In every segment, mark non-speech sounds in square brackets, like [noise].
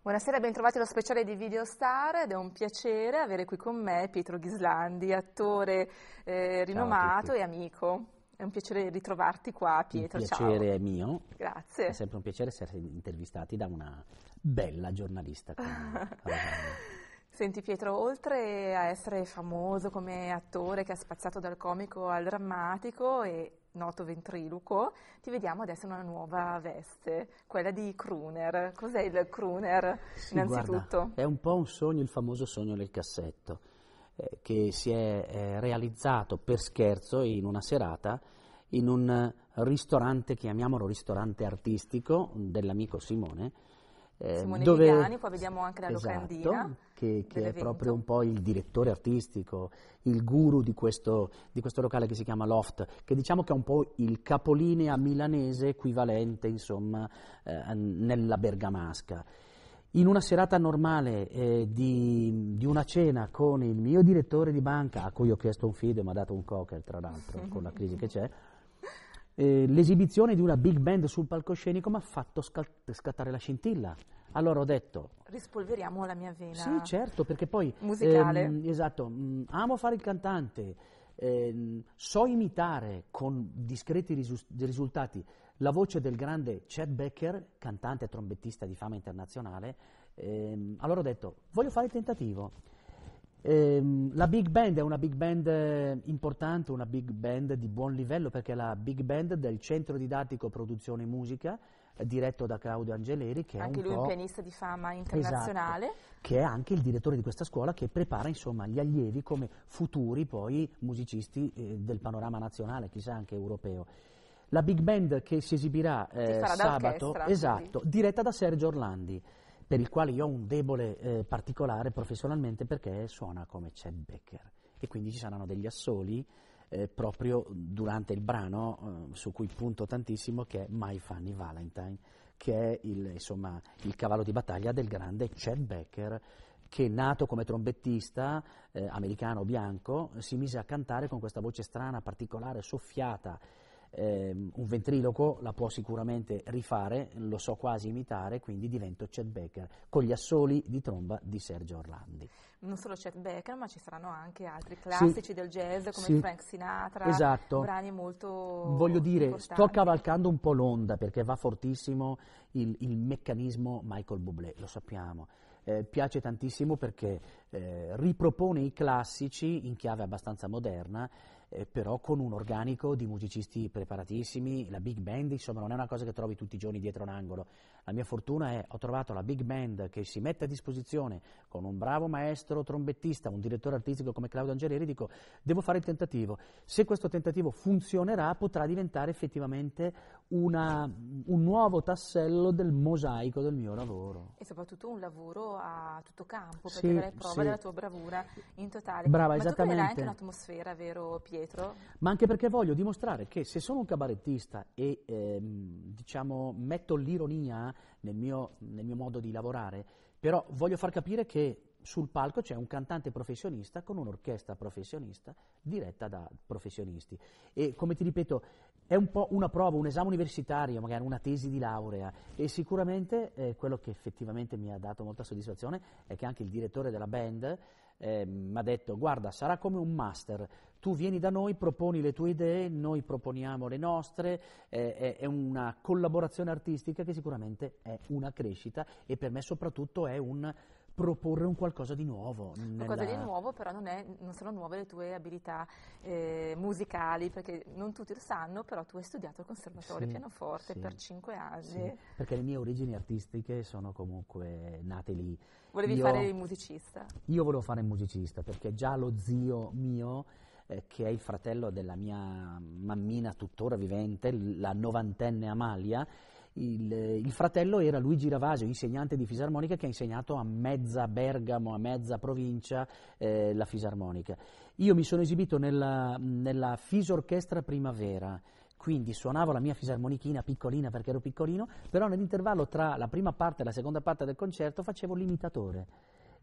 Buonasera, bentrovati allo speciale di Videostar ed è un piacere avere qui con me Pietro Ghislandi, attore eh, rinomato e amico. È un piacere ritrovarti qua, Pietro. Il piacere ciao. è mio. Grazie. È sempre un piacere essere intervistati da una bella giornalista. Come... [laughs] Senti Pietro, oltre a essere famoso come attore che ha spazzato dal comico al drammatico e noto ventriluco, ti vediamo adesso in una nuova veste, quella di crooner. Cos'è il crooner sì, innanzitutto? Guarda, è un po' un sogno, il famoso sogno del cassetto, eh, che si è eh, realizzato per scherzo in una serata in un ristorante, chiamiamolo ristorante artistico, dell'amico Simone, eh, Simone dove, Vigani, poi vediamo anche la esatto, locandina. Che, che è proprio un po' il direttore artistico, il guru di questo, di questo, locale che si chiama Loft, che diciamo che è un po' il capolinea milanese equivalente, insomma, eh, nella bergamasca. In una serata normale eh, di, di, una cena con il mio direttore di banca, a cui ho chiesto un fido e mi ha dato un cocker, tra l'altro, con la crisi che c'è, eh, l'esibizione di una big band sul palcoscenico mi ha fatto scat- scattare la scintilla. Allora ho detto... Rispolveriamo la mia vena. Sì, certo, perché poi... Musicale. Ehm, esatto, mm, amo fare il cantante, ehm, so imitare con discreti risu- risultati la voce del grande Chad Becker, cantante e trombettista di fama internazionale. Ehm, allora ho detto, voglio fare il tentativo. Ehm, la big band è una big band eh, importante, una big band di buon livello perché è la big band del Centro Didattico Produzione Musica eh, diretto da Claudio Angeleri che anche è un lui un pianista di fama internazionale esatto, che è anche il direttore di questa scuola che prepara insomma, gli allievi come futuri poi musicisti eh, del panorama nazionale chissà anche europeo la big band che si esibirà eh, sabato esatto, diretta da Sergio Orlandi per il quale io ho un debole eh, particolare professionalmente perché suona come Chad Becker e quindi ci saranno degli assoli eh, proprio durante il brano eh, su cui punto tantissimo che è My Funny Valentine che è il, insomma, il cavallo di battaglia del grande Chad Becker che nato come trombettista eh, americano bianco si mise a cantare con questa voce strana, particolare, soffiata eh, un ventriloquo la può sicuramente rifare, lo so quasi imitare, quindi divento Chet Baker con gli assoli di tromba di Sergio Orlandi. Non solo Chet Baker, ma ci saranno anche altri classici sì, del jazz come sì, Frank Sinatra, esatto. brani molto Voglio dire, importanti. sto cavalcando un po' l'onda perché va fortissimo il, il meccanismo Michael Bublé, lo sappiamo. Eh, piace tantissimo perché eh, ripropone i classici in chiave abbastanza moderna eh, però con un organico di musicisti preparatissimi, la big band, insomma non è una cosa che trovi tutti i giorni dietro un angolo. La mia fortuna è ho trovato la big band che si mette a disposizione con un bravo maestro trombettista, un direttore artistico come Claudio Angelieri, dico devo fare il tentativo. Se questo tentativo funzionerà potrà diventare effettivamente una, un nuovo tassello del mosaico del mio lavoro. E soprattutto un lavoro a tutto campo, perché sì, avrai prova sì. della tua bravura in totale. Brava, Ma esattamente. tu anche un'atmosfera, vero Pietro? dietro. Ma anche perché voglio dimostrare che se sono un cabarettista e ehm, diciamo, metto l'ironia nel mio, nel mio modo di lavorare, però voglio far capire che sul palco c'è un cantante professionista con un'orchestra professionista diretta da professionisti. E come ti ripeto, è un po' una prova, un esame universitario, magari una tesi di laurea. E sicuramente eh, quello che effettivamente mi ha dato molta soddisfazione è che anche il direttore della band eh, mi ha detto: Guarda, sarà come un master tu vieni da noi, proponi le tue idee, noi proponiamo le nostre, eh, è una collaborazione artistica che sicuramente è una crescita e per me soprattutto è un proporre un qualcosa di nuovo. Qualcosa di nuovo, però non, è, non, sono nuove le tue abilità eh, musicali, perché non tutti lo sanno, però tu hai studiato al conservatorio sì, pianoforte sì, per cinque anni. Sì, perché le mie origini artistiche sono comunque nate lì. Volevi io, fare il musicista? Io volevo fare il musicista, perché già lo zio mio eh, che è il fratello della mia mammina tuttora vivente, la novantenne Amalia, il, eh, il, fratello era Luigi Ravasio, insegnante di fisarmonica che ha insegnato a mezza Bergamo, a mezza provincia eh, la fisarmonica. Io mi sono esibito nella, nella Fisorchestra Primavera, quindi suonavo la mia fisarmonichina piccolina perché ero piccolino, però nell'intervallo tra la prima parte e la seconda parte del concerto facevo l'imitatore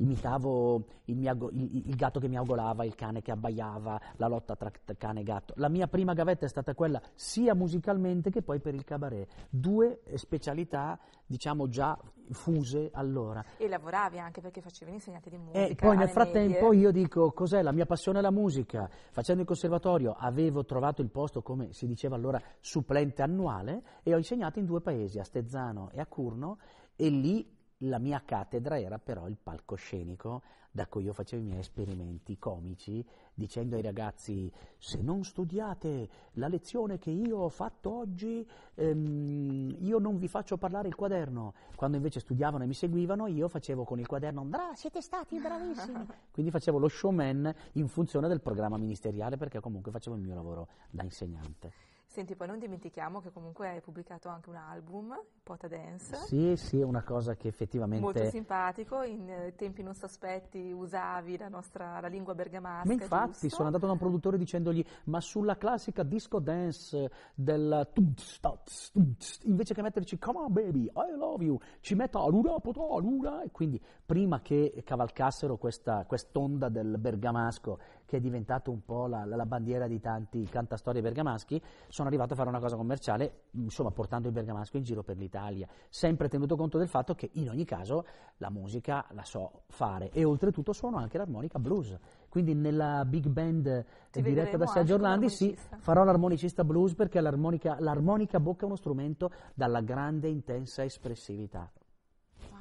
imitavo il, mio, il, il, gatto che miagolava, il cane che abbaiava, la lotta tra cane e gatto. La mia prima gavetta è stata quella sia musicalmente che poi per il cabaret. Due specialità, diciamo, già fuse allora. E lavoravi anche perché facevi l'insegnante di eh, musica. E poi nel frattempo medie. io dico cos'è la mia passione è la musica. Facendo il conservatorio avevo trovato il posto, come si diceva allora, supplente annuale e ho insegnato in due paesi, a Stezzano e a Curno e lì la mia cattedra era però il palcoscenico da cui io facevo i miei esperimenti comici dicendo ai ragazzi se non studiate la lezione che io ho fatto oggi ehm, io non vi faccio parlare il quaderno. Quando invece studiavano e mi seguivano io facevo con il quaderno Bra, siete stati bravissimi. Quindi facevo lo showman in funzione del programma ministeriale perché comunque facevo il mio lavoro da insegnante. Senti, poi non dimentichiamo che comunque hai pubblicato anche un album, Pota Dance. Sì, sì, una cosa che effettivamente... Molto simpatico, in eh, tempi non sospetti usavi la nostra la lingua bergamasca, Ma infatti giusto? sono andato da un produttore dicendogli, ma sulla classica disco dance eh, del... Eh, invece che metterci Come on baby, I love you, ci metto Alura Potò, Alura... E quindi prima che cavalcassero questa quest'onda del bergamasco che è diventato un po' la, la bandiera di tanti cantastorie bergamaschi, sono arrivato a fare una cosa commerciale, insomma, portando il bergamasco in giro per l'Italia, sempre tenuto conto del fatto che in ogni caso la musica la so fare e oltretutto suono anche l'armonica blues. Quindi nella big band Ti diretta da Sergio Orlandi sì, farò l'armonicista blues perché l'armonica, l'armonica bocca è uno strumento dalla grande intensa espressività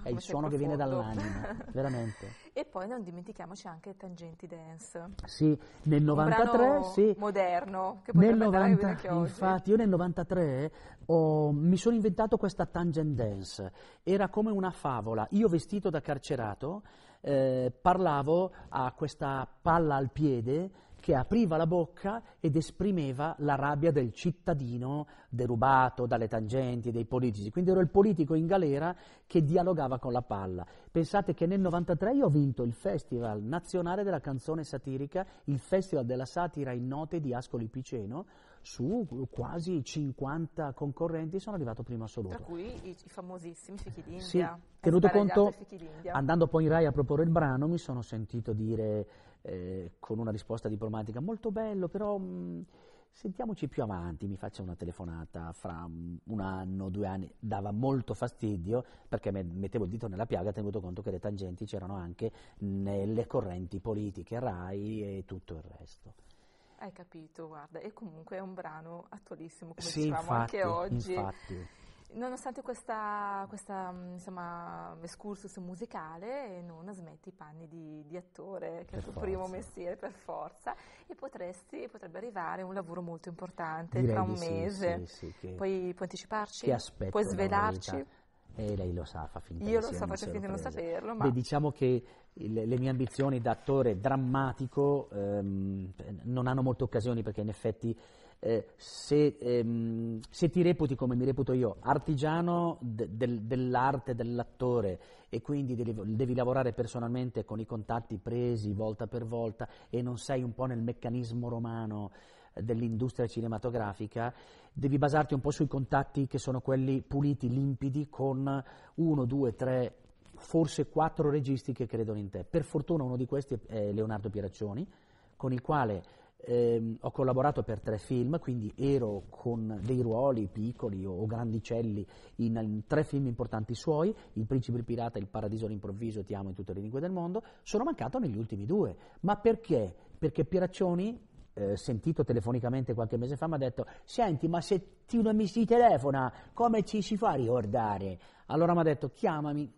è il suono che viene dall'anima, [laughs] veramente. E poi non dimentichiamoci anche Tangenti Dance. Sì, nel 93, sì. Moderno, che nel 90, che Infatti, io nel 93 oh, mi sono inventato questa Tangent Dance. Era come una favola. Io vestito da carcerato eh, parlavo a questa palla al piede che apriva la bocca ed esprimeva la rabbia del cittadino derubato dalle tangenti dei politici. Quindi ero il politico in galera che dialogava con la palla. Pensate che nel 93 io ho vinto il Festival Nazionale della Canzone Satirica, il Festival della Satira in Note di Ascoli Piceno, su quasi 50 concorrenti sono arrivato primo assoluto. Tra cui i, i famosissimi Fichi d'India. Sì, tenuto conto, andando poi in Rai a proporre il brano, mi sono sentito dire eh, con una risposta diplomatica molto bello, però mh, mm, sentiamoci più avanti, mi faccia una telefonata fra mm, un anno, due anni, dava molto fastidio perché mettevo il dito nella piaga tenuto conto che le tangenti c'erano anche nelle correnti politiche, RAI e tutto il resto. Hai capito, guarda, e comunque è un brano attualissimo, come sì, dicevamo infatti, anche oggi. Infatti. Nonostante questo questa mm, insomma, excursus musicale, non smetti i panni di, di attore, che per è il tuo forza. primo mestiere per forza, e potresti, potrebbe arrivare un lavoro molto importante Direi tra un sì, mese. Sì, sì, puoi, puoi, anticiparci? Che aspetto puoi svelarci? E lei lo sa, fa finta di Io lo so, faccio finta di non saperlo. Ma... Beh, diciamo che le, le, mie ambizioni da attore drammatico ehm, non hanno molte occasioni perché in effetti eh, se, ehm, se, ti reputi come mi reputo io, artigiano de, del, dell'arte, dell'attore, e quindi devi, devi, lavorare personalmente con i contatti presi volta per volta e non sei un po' nel meccanismo romano dell'industria cinematografica, devi basarti un po' sui contatti che sono quelli puliti, limpidi, con uno, due, tre, forse quattro registi che credono in te. Per fortuna uno di questi è Leonardo Pieraccioni, con il quale eh, ho collaborato per tre film, quindi ero con dei ruoli piccoli o, grandicelli in, in, tre film importanti suoi, Il principe il pirata, Il paradiso all'improvviso, Ti amo in tutte le lingue del mondo, sono mancato negli ultimi due. Ma perché? Perché Piraccioni, eh, sentito telefonicamente qualche mese fa, mi ha detto, senti, ma se tu non mi si telefona, come ci si fa a ricordare? Allora mi ha detto, chiamami,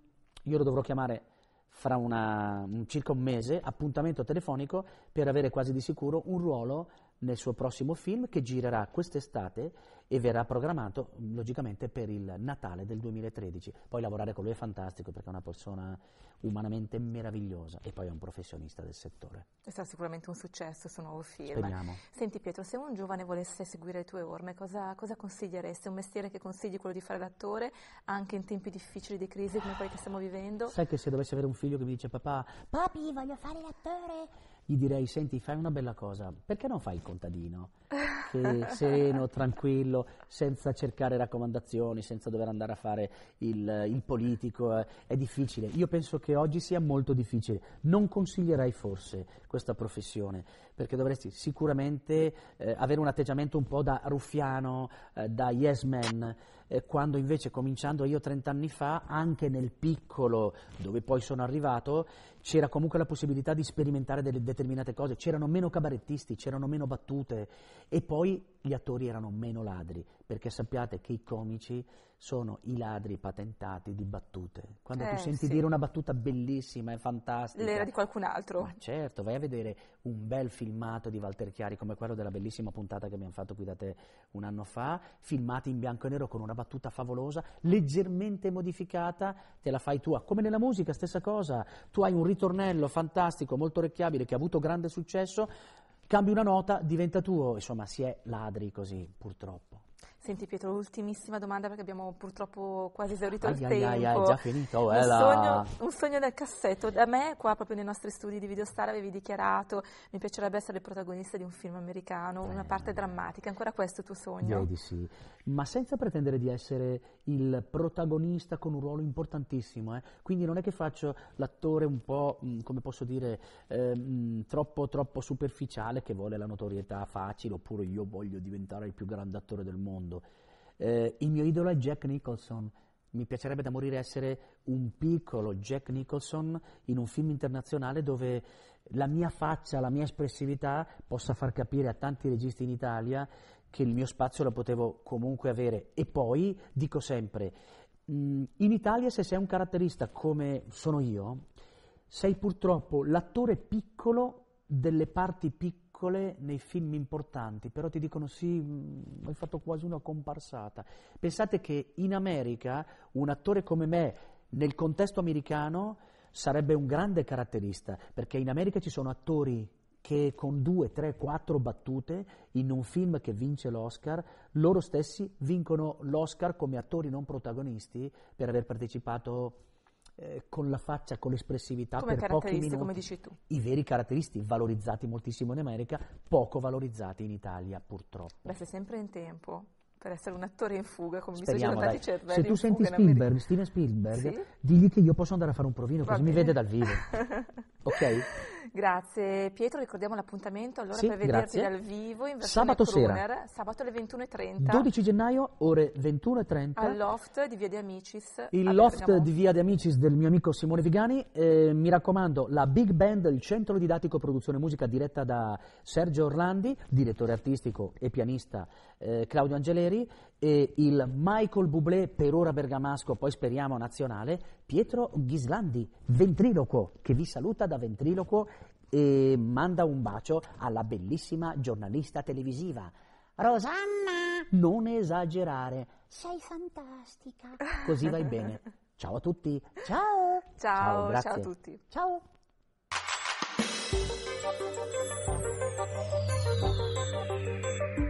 io lo dovrò chiamare fra una, circa un mese, appuntamento telefonico per avere quasi di sicuro un ruolo nel suo prossimo film che girerà quest'estate e verrà programmato logicamente per il Natale del 2013. Poi lavorare con lui è fantastico perché è una persona umanamente meravigliosa e poi è un professionista del settore. E sarà sicuramente un successo il nuovo film. Speriamo. Senti Pietro, se un giovane volesse seguire le tue orme, cosa, cosa consiglieresti? Un mestiere che consigli quello di fare l'attore anche in tempi difficili di crisi come quelli che stiamo vivendo? Sai che se dovessi avere un figlio che mi dice papà, papi voglio fare l'attore, gli direi, senti, fai una bella cosa, perché non fai il contadino? [laughs] Che seno, tranquillo, senza cercare raccomandazioni, senza dover andare a fare il, il politico, eh, è difficile. Io penso che oggi sia molto difficile. Non consiglierei forse questa professione, perché dovresti sicuramente eh, avere un atteggiamento un po' da ruffiano, eh, da yes man, eh, quando invece cominciando io 30 anni fa, anche nel piccolo dove poi sono arrivato, c'era comunque la possibilità di sperimentare delle determinate cose, c'erano meno cabarettisti, c'erano meno battute e poi gli attori erano meno ladri, perché sappiate che i comici sono i ladri patentati di battute. Quando eh, tu senti sì. dire una battuta bellissima e fantastica... L'era di qualcun altro. Ma certo, vai a vedere un bel filmato di Walter Chiari, come quello della bellissima puntata che abbiamo fatto qui da te un anno fa, filmati in bianco e nero con una battuta favolosa, leggermente modificata, te la fai tua. Come nella musica, stessa cosa. Tu hai un ritornello fantastico, molto orecchiabile, che ha avuto grande successo cambi una nota, diventa tuo, insomma si è ladri così purtroppo. Senti Pietro, ultimissima domanda perché abbiamo purtroppo quasi esaurito ai il ai tempo. Ai, ai, è già finito. Un, eh, sogno, un sogno del cassetto. Da me, qua proprio nei nostri studi di Videostar, avevi dichiarato mi piacerebbe essere il protagonista di un film americano, eh. una parte drammatica. Ancora questo è il tuo sogno? Direi di sì, ma senza pretendere di essere il protagonista con un ruolo importantissimo. Eh? Quindi non è che faccio l'attore un po', mh, mm, come posso dire, eh, mh, mm, troppo, troppo superficiale che vuole la notorietà facile oppure io voglio diventare il più grande attore del mondo mondo. Eh, il mio idolo è Jack Nicholson. Mi piacerebbe da morire essere un piccolo Jack Nicholson in un film internazionale dove la mia faccia, la mia espressività possa far capire a tanti registi in Italia che il mio spazio lo potevo comunque avere. E poi dico sempre, mm, in Italia se sei un caratterista come sono io, sei purtroppo l'attore piccolo delle parti piccole nei film importanti, però ti dicono sì, mh, mm, hai fatto quasi una comparsata. Pensate che in America un attore come me, nel contesto americano, sarebbe un grande caratterista, perché in America ci sono attori che con due, tre, quattro battute in un film che vince l'Oscar, loro stessi vincono l'Oscar come attori non protagonisti per aver partecipato eh, con la faccia, con l'espressività come per pochi minuti. Come dici tu. I veri caratteristi, valorizzati moltissimo in America, poco valorizzati in Italia purtroppo. Beh, sei sempre in tempo per essere un attore in fuga, come Speriamo, mi sono girati cervelli. Cioè, Se tu senti Spielberg, Steven Spielberg, sì? digli che io posso andare a fare un provino, così mi vede dal vivo. [laughs] Ok? [laughs] grazie Pietro, ricordiamo l'appuntamento allora sì, per vederti grazie. dal vivo in sabato crooner, sera. sabato alle 21.30. 12 gennaio ore 21.30. Al loft di Via De Amicis. Il loft Bergamo. di Via De Amicis del mio amico Simone Vigani, eh, mi raccomando la Big Band, il centro didattico produzione musica diretta da Sergio Orlandi, direttore artistico e pianista eh, Claudio Angeleri e il Michael Bublé, per ora bergamasco, poi speriamo nazionale, Pietro Ghislandi, ventriloquo, che vi saluta da ventriloquo e manda un bacio alla bellissima giornalista televisiva. Rosanna! Non esagerare. Sei fantastica. Così vai bene. Ciao a tutti. Ciao. Ciao, ciao, ciao a tutti. Ciao. Thank you.